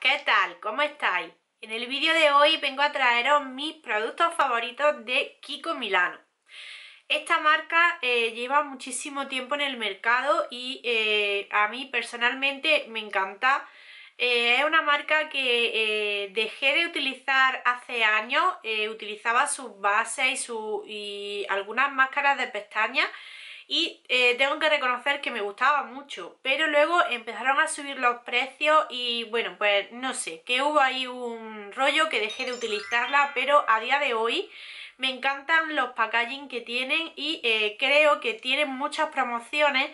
¿qué tal? ¿Cómo estáis? En el vídeo de hoy vengo a traeros mis productos favoritos de Kiko Milano. Esta marca eh, lleva muchísimo tiempo en el mercado y eh, a mí personalmente me encanta. Eh, es una marca que dejé de utilizar hace años, utilizaba sus bases y, y algunas máscaras de pestañas y eh, tengo que reconocer que me gustaba mucho, pero luego empezaron a subir los precios y bueno, pues no sé, que hubo ahí un rollo que dejé de utilizarla, pero a día de hoy me encantan los packaging que tienen y eh, creo que tienen muchas promociones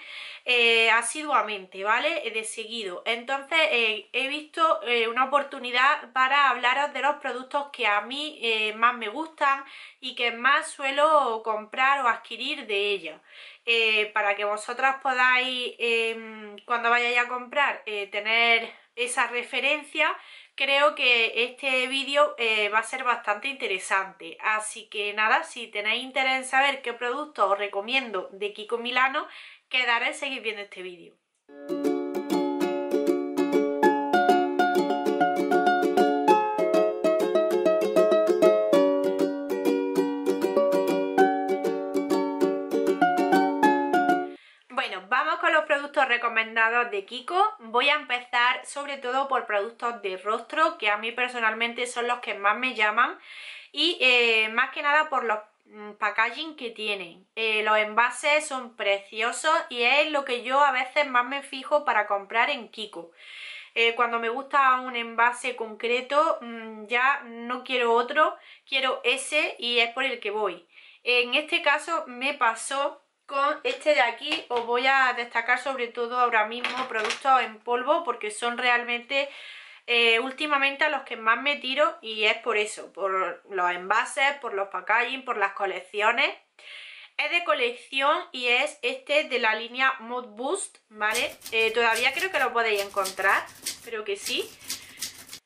eh, asiduamente, ¿vale? De seguido. Entonces he visto una oportunidad para hablaros de los productos que a mí más me gustan y que más suelo comprar o adquirir de ellos. Eh, para que vosotras podáis, em, cuando vayáis a comprar, eh, tener esa referencia, creo que este vídeo eh, va a ser bastante interesante. Así que nada, si tenéis interés en saber qué producto os recomiendo de Kiko Milano, quedaré en seguir viendo este vídeo. de Kiko. Voy a empezar sobre todo por productos de rostro, que a mí personalmente son los que más me llaman. Y eh, más que nada por los mm, packaging que tienen. Eh, los envases son preciosos y es lo que yo a veces más me fijo para comprar en Kiko. Eh, cuando me gusta un envase concreto mm, ya no quiero otro, quiero ese y es por el que voy. En este caso me pasó con este de aquí os voy a destacar sobre todo ahora mismo productos en polvo porque son realmente eh, últimamente a los que más me tiro y es por eso, por los envases, por los packaging, por las colecciones. Es de colección y es este de la línea Mod Boost, ¿vale? Eh, todavía creo que lo podéis encontrar, creo que sí.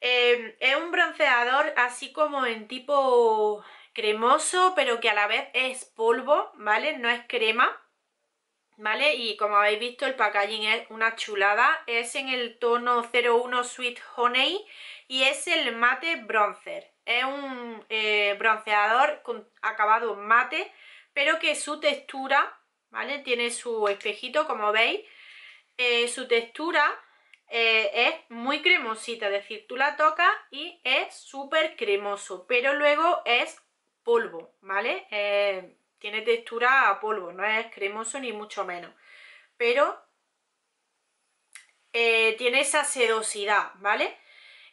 Eh, es un bronceador así como en tipo cremoso, pero que a la vez es polvo, ¿vale? No es crema, ¿vale? Y como habéis visto, el packaging es una chulada. Es en el tono 01 Sweet Honey y es el mate bronzer. Es un eh, bronceador con acabado mate, pero que su textura, ¿vale? Tiene su espejito, como veis. Eh, su textura eh, es muy cremosita, es decir, tú la tocas y es súper cremoso, pero luego es polvo, ¿vale? Eh, tiene textura a polvo, no es cremoso ni mucho menos, pero eh, tiene esa sedosidad, ¿vale?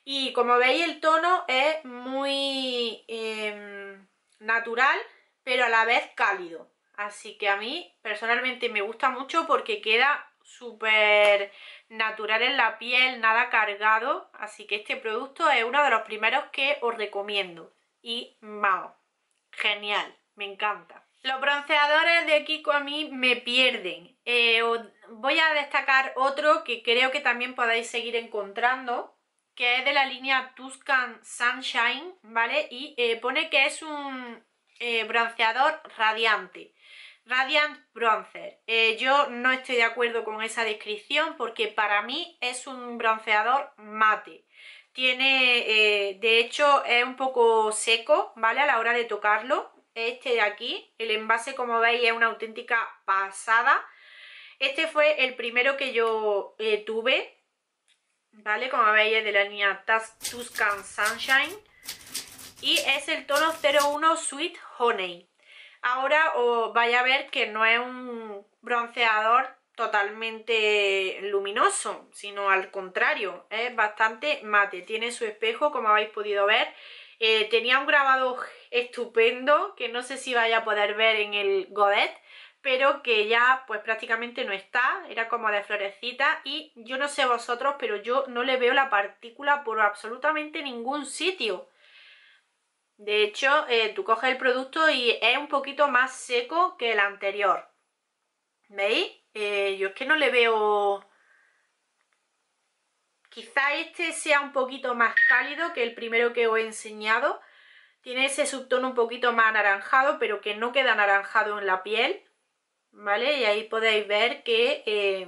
Y como veis el tono es muy em, natural, pero a la vez cálido. Así que a mí personalmente me gusta mucho porque queda súper natural en la piel, nada cargado. Así que este producto es uno de los primeros que os recomiendo. Y mao. Genial, me encanta. Los bronceadores de Kiko a mí me pierden. Eh, voy a destacar otro que creo que también podáis seguir encontrando, que es de la línea Tuscan Sunshine, ¿vale? Y eh, pone que es un eh, bronceador radiante. Radiant Bronzer. yo no estoy de acuerdo con esa descripción porque para mí es un bronceador mate tiene, eh, de hecho es un poco seco, ¿vale? A la hora de tocarlo, este de aquí, el envase como veis es una auténtica pasada. Este fue el primero que yo eh, tuve, ¿vale? Como veis es de la línea Tuscan Sunshine y es el tono 01 Sweet Honey. Ahora os vaya a ver que no es un bronceador totalmente luminoso, sino al contrario, es bastante mate. Tiene su espejo, como habéis podido ver. Eh, tenía un grabado estupendo, que no sé si vaya a poder ver en el Godet, pero que ya pues prácticamente no está, era como de florecita y yo no sé vosotros, pero yo no le veo la partícula por absolutamente ningún sitio. De hecho, eh, tú coges el producto y es un poquito más seco que el anterior. ¿Veis? Eh, yo es que no le veo... Quizá este sea un poquito más cálido que el primero que os he enseñado. Tiene ese subtono un poquito más anaranjado, pero que no queda anaranjado en la piel. ¿Vale? Y ahí podéis ver que eh,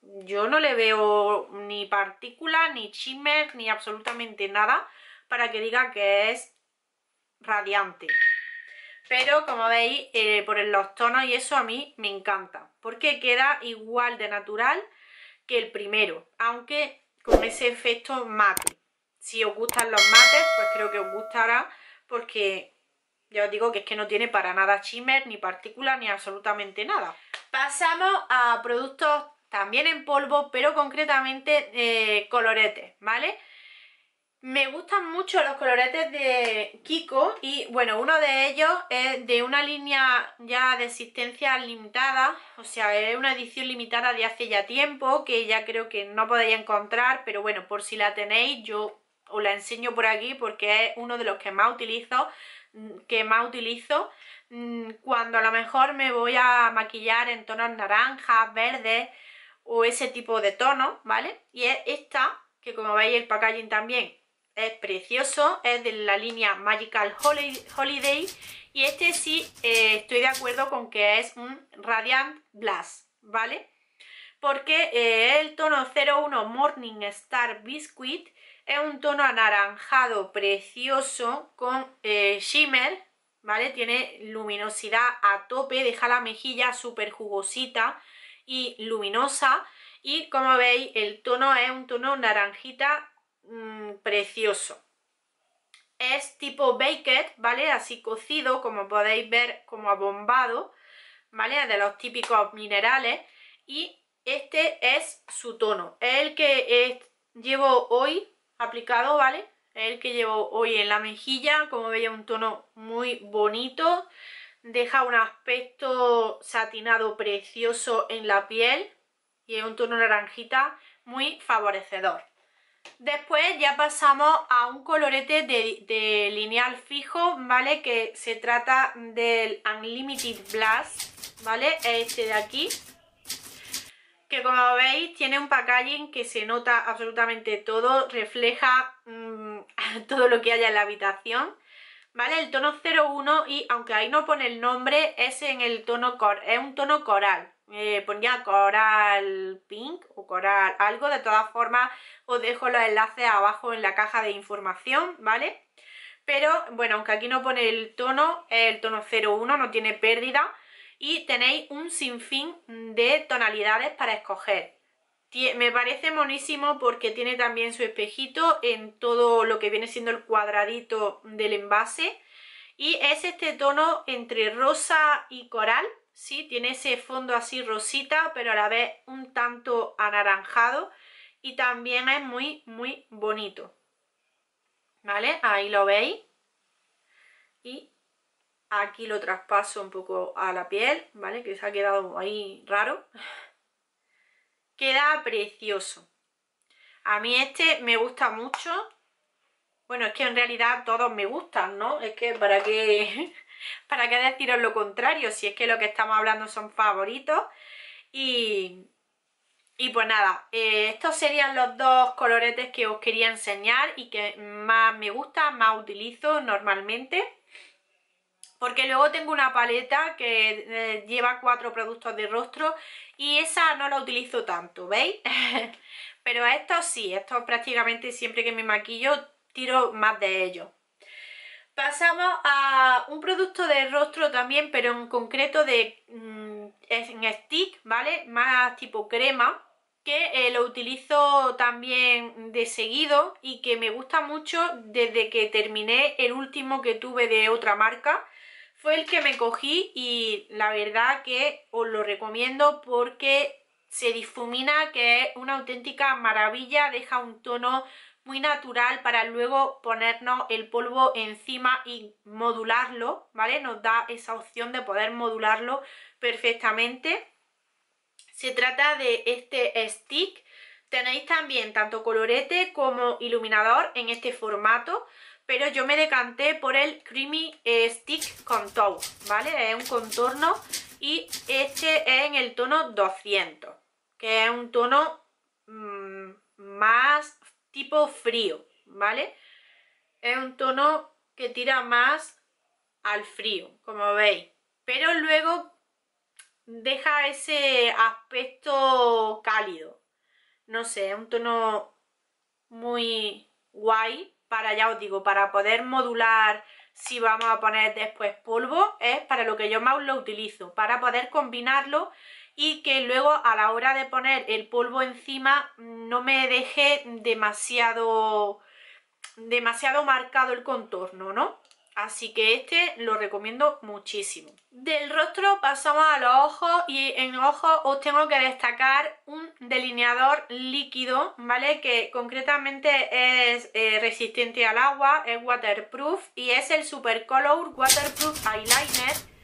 yo no le veo ni partícula, ni shimmer, ni absolutamente nada para que diga que es radiante pero como veis eh, por los tonos y eso a mí me encanta porque queda igual de natural que el primero aunque con ese efecto mate si os gustan los mates pues creo que os gustará porque ya os digo que es que no tiene para nada shimmer ni partícula ni absolutamente nada pasamos a productos también en polvo pero concretamente eh, coloretes ¿vale? Me gustan mucho los coloretes de Kiko y bueno, uno de ellos es de una línea ya de existencia limitada, o sea, es una edición limitada de hace ya tiempo que ya creo que no podéis encontrar, pero bueno, por si la tenéis yo os la enseño por aquí porque es uno de los que más utilizo, mm, que más utilizo mm, cuando a lo mejor me voy a maquillar en tonos naranjas, verdes o ese tipo de tonos, ¿vale? Y es esta, que como veis el packaging también es precioso, es de la línea Magical Holiday y este sí eh, estoy de acuerdo con que es un Radiant Blast, ¿vale? Porque eh, el tono 01 Morning Star Biscuit es un tono anaranjado precioso con eh, shimmer, ¿vale? Tiene luminosidad a tope, deja la mejilla súper jugosita y luminosa y como veis el tono es un tono naranjita Mm, precioso. Es tipo baked, ¿vale? Así cocido, como podéis ver, como abombado, ¿vale? De los típicos minerales. Y este es su tono. Es el que llevo hoy aplicado, ¿vale? Es el que llevo hoy en la mejilla. Como veis, un tono muy bonito. Deja un aspecto satinado precioso en la piel. Y es un tono naranjita muy favorecedor. Después ya pasamos a un colorete de, lineal fijo, ¿vale? Que se trata del Unlimited Blast, ¿vale? Este de aquí que como veis tiene un packaging que se nota absolutamente todo, refleja mm, todo lo que haya en la habitación, ¿vale? El tono 01 y aunque ahí no pone el nombre, es en el tono coral, es un tono coral, eh, ponía Coral Pink o Coral algo, de todas formas os dejo los enlaces abajo en la caja de información, ¿vale? Pero bueno, aunque aquí no pone el tono, el tono 01 no tiene pérdida y tenéis un sinfín de tonalidades para escoger. Me parece monísimo porque tiene también su espejito en todo lo que viene siendo el cuadradito del envase y es este tono entre rosa y coral ¿sí? Tiene ese fondo así rosita, pero a la vez un tanto anaranjado y también es muy, muy bonito. ¿Vale? Ahí lo veis. Y aquí lo traspaso un poco a la piel, ¿vale? Que se ha quedado ahí raro. Queda precioso. A mí este me gusta mucho. Bueno, es que en realidad todos me gustan, ¿no? Es que para qué... ¿Para qué deciros lo contrario? Si es que lo que estamos hablando son favoritos. Y, y pues nada, eh, estos serían los dos coloretes que os quería enseñar y que más me gusta, más utilizo normalmente. Porque luego tengo una paleta que eh, lleva cuatro productos de rostro y esa no la utilizo tanto, ¿veis? Pero estos sí, estos prácticamente siempre que me maquillo tiro más de ellos. Pasamos a un producto de rostro también, pero en concreto de mm, en stick, ¿vale? Más tipo crema, que eh, lo utilizo también de seguido y que me gusta mucho desde que terminé el último que tuve de otra marca. Fue el que me cogí y la verdad que os lo recomiendo porque se difumina, que es una auténtica maravilla, deja un tono muy natural para luego ponernos el polvo encima y modularlo, ¿vale? Nos da esa opción de poder modularlo perfectamente. Se trata de este stick. Tenéis también tanto colorete como iluminador en este formato, pero yo me decanté por el Creamy eh, Stick Contour, ¿vale? Es un contorno y este es en el tono 200, que es un tono mm, más tipo frío, ¿vale? Es un tono que tira más al frío, como veis. Pero luego deja ese aspecto cálido. No sé, es un tono muy guay para, ya os digo, para poder modular si vamos a poner después polvo. Es para lo que yo más lo utilizo, para poder combinarlo y que luego a la hora de poner el polvo encima no me deje demasiado, demasiado marcado el contorno, ¿no? Así que este lo recomiendo muchísimo. Del rostro pasamos a los ojos y en ojos os tengo que destacar un delineador líquido, ¿vale? Que concretamente es eh, resistente al agua, es waterproof y es el Super Color Waterproof Eyeliner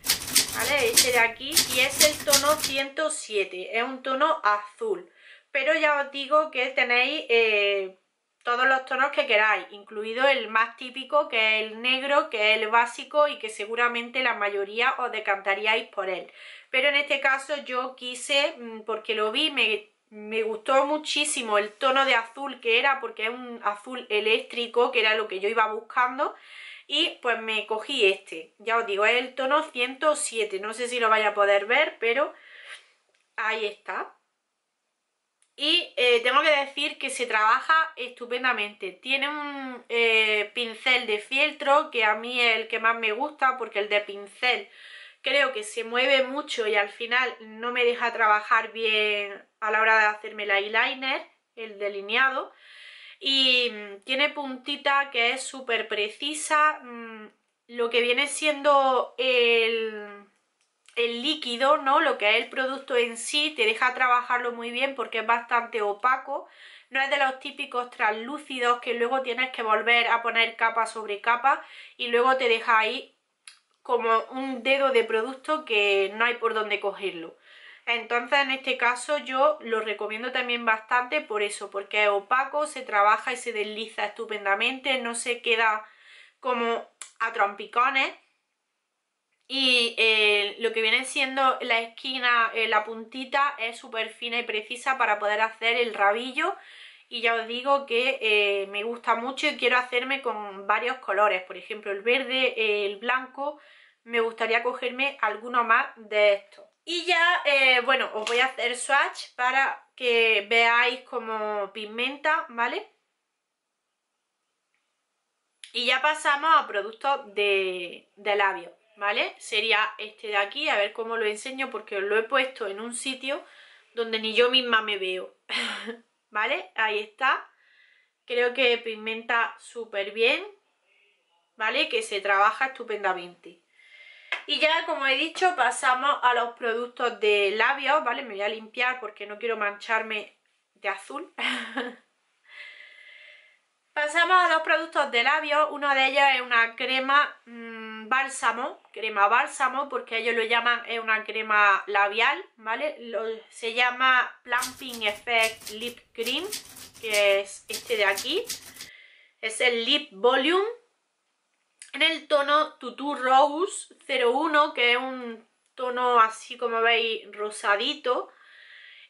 este de aquí y es el tono 107, es un tono azul. Pero ya os digo que tenéis eh, todos los tonos que queráis, incluido el más típico que es el negro, que es el básico y que seguramente la mayoría os decantaríais por él. Pero en este caso yo quise, mm, porque lo vi, me me gustó muchísimo el tono de azul que era porque es un azul eléctrico que era lo que yo iba buscando y pues me cogí este, ya os digo, es el tono 107, no sé si lo vaya a poder ver, pero ahí está. Y eh, tengo que decir que se trabaja estupendamente. Tiene un eh, pincel de fieltro, que a mí es el que más me gusta, porque el de pincel creo que se mueve mucho y al final no me deja trabajar bien a la hora de hacerme el eyeliner, el delineado y mm, tiene puntita que es súper precisa. Mm, lo que viene siendo el, el líquido, ¿no? Lo que es el producto en sí, te deja trabajarlo muy bien porque es bastante opaco. No es de los típicos translúcidos que luego tienes que volver a poner capa sobre capa y luego te deja ahí como un dedo de producto que no hay por dónde cogerlo. Entonces en este caso yo lo recomiendo también bastante por eso, porque es opaco, se trabaja y se desliza estupendamente, no se queda como a trompicones. Y eh, lo que viene siendo la esquina, eh, la puntita es súper fina y precisa para poder hacer el rabillo y ya os digo que eh, me gusta mucho y quiero hacerme con varios colores, por ejemplo el verde, el blanco, me gustaría cogerme alguno más de estos. Y ya, eh, bueno, os voy a hacer swatch para que veáis cómo pigmenta, ¿vale? Y ya pasamos a productos de, de labios, ¿vale? Sería este de aquí, a ver cómo lo enseño porque os lo he puesto en un sitio donde ni yo misma me veo, ¿vale? Ahí está. Creo que pigmenta súper bien, ¿vale? Que se trabaja estupendamente. Y ya, como he dicho, pasamos a los productos de labios, ¿vale? Me voy a limpiar porque no quiero mancharme de azul. Pasamos a los productos de labios. Uno de ellos es una crema mm, bálsamo, crema bálsamo, porque ellos lo llaman, es una crema labial, ¿vale? se llama Plumping Effect Lip Cream, que es este de aquí. Es el Lip Volume en el tono Tutu Rose 01, que es un tono así como veis rosadito.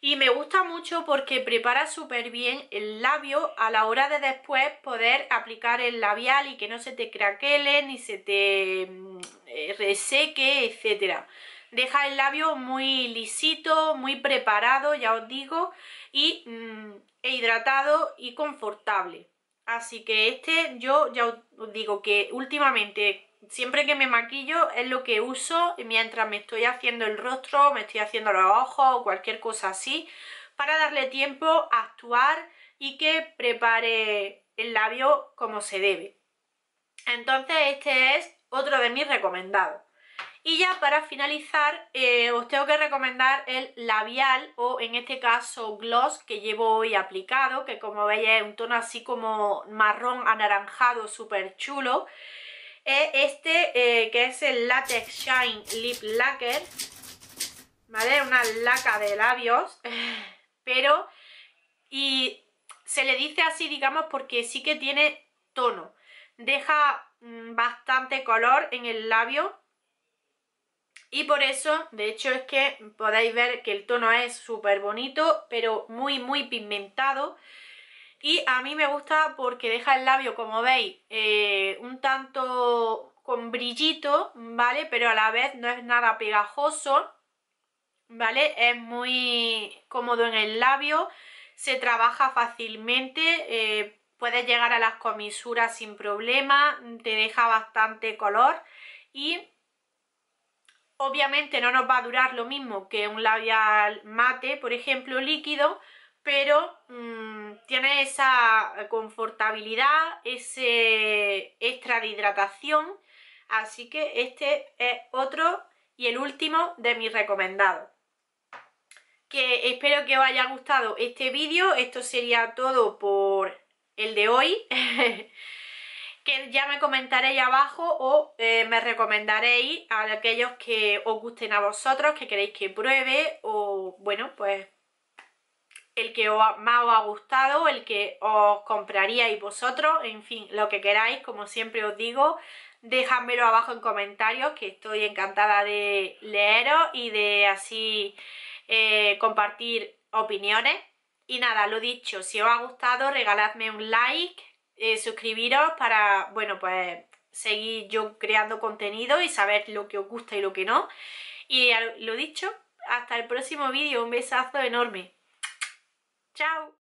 Y me gusta mucho porque prepara súper bien el labio a la hora de después poder aplicar el labial y que no se te craquele ni se te mm, eh, reseque, etcétera deja el labio muy lisito, muy preparado, ya os digo, y mm, e hidratado y confortable. Así que este yo ya os digo que últimamente siempre que me maquillo es lo que uso mientras me estoy haciendo el rostro, me estoy haciendo los ojos o cualquier cosa así para darle tiempo a actuar y que prepare el labio como se debe. Entonces este es otro de mis recomendados. Y ya para finalizar eh, os tengo que recomendar el labial o en este caso gloss que llevo hoy aplicado, que como veis es un tono así como marrón anaranjado súper chulo. Eh, este eh, que es el Latex Shine Lip Lacquer, ¿vale? Una laca de labios, pero... y se le dice así digamos porque sí que tiene tono, deja mm, bastante color en el labio y por eso, de hecho es que podéis ver que el tono es súper bonito, pero muy muy pigmentado y a mí me gusta porque deja el labio, como veis, eh, un tanto con brillito, ¿vale? Pero a la vez no es nada pegajoso, ¿vale? Es muy cómodo en el labio, se trabaja fácilmente, eh, puedes llegar a las comisuras sin problema, te deja bastante color y Obviamente no nos va a durar lo mismo que un labial mate, por ejemplo, líquido, pero mm, tiene esa confortabilidad, ese extra de hidratación, así que este es otro y el último de mis recomendados. Que espero que os haya gustado este vídeo, esto sería todo por el de hoy. que ya me comentaréis abajo o eh, me recomendaréis a aquellos que os gusten a vosotros, que queréis que pruebe o bueno, pues el que más os ha gustado, el que os compraríais vosotros, en fin, lo que queráis, como siempre os digo, dejadmelo abajo en comentarios que estoy encantada de leeros y de así eh, compartir opiniones. Y nada, lo dicho, si os ha gustado regaladme un like, eh, suscribiros para, bueno, pues seguir yo creando contenido y saber lo que os gusta y lo que no. Y lo dicho, hasta el próximo vídeo. Un besazo enorme. ¡Chao!